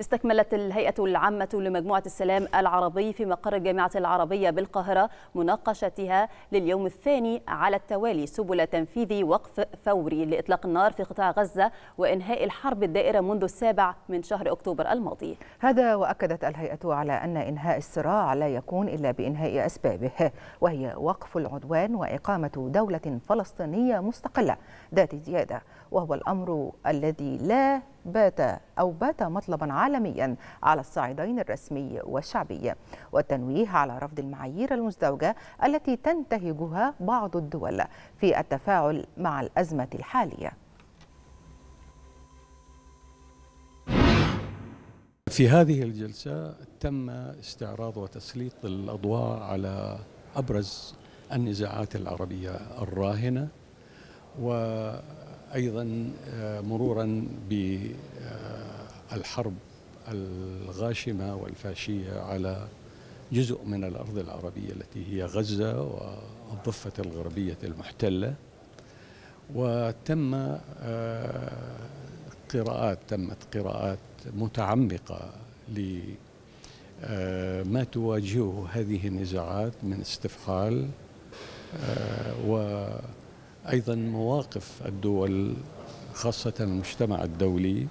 استكملت الهيئة العامة لمجموعة السلام العربي في مقر الجامعة العربية بالقاهرة مناقشتها لليوم الثاني على التوالي سبل تنفيذ وقف فوري لإطلاق النار في قطاع غزة وإنهاء الحرب الدائرة منذ السابع من شهر أكتوبر الماضي هذا وأكدت الهيئة على أن إنهاء الصراع لا يكون إلا بإنهاء أسبابه وهي وقف العدوان وإقامة دولة فلسطينية مستقلة ذات زيادة وهو الأمر الذي لا بات أو بات مطلبا عالميا على الصعيدين الرسمي والشعبي والتنويه على رفض المعايير المزدوجة التي تنتهجها بعض الدول في التفاعل مع الأزمة الحالية في هذه الجلسة تم استعراض وتسليط الأضواء على أبرز النزاعات العربية الراهنة و ايضا آه، مرورا بالحرب الغاشمه والفاشيه على جزء من الارض العربيه التي هي غزه والضفه الغربيه المحتله وتم آه، قراءات تمت قراءات متعمقه لما آه، تواجهه هذه النزاعات من استفحال و أيضا مواقف الدول خاصة المجتمع الدولي